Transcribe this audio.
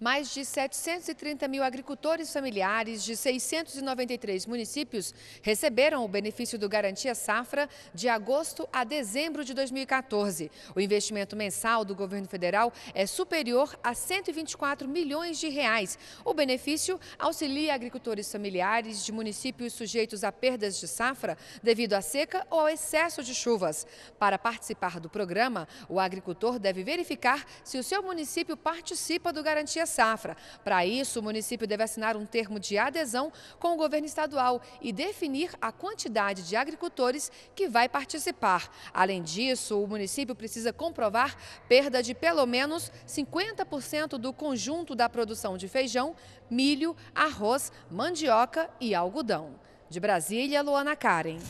mais de 730 mil agricultores familiares de 693 municípios receberam o benefício do Garantia Safra de agosto a dezembro de 2014. O investimento mensal do governo federal é superior a 124 milhões de reais. O benefício auxilia agricultores familiares de municípios sujeitos a perdas de safra devido à seca ou ao excesso de chuvas. Para participar do programa, o agricultor deve verificar se o seu município participa do Garantia safra. Para isso, o município deve assinar um termo de adesão com o governo estadual e definir a quantidade de agricultores que vai participar. Além disso, o município precisa comprovar perda de pelo menos 50% do conjunto da produção de feijão, milho, arroz, mandioca e algodão. De Brasília, Luana Karen.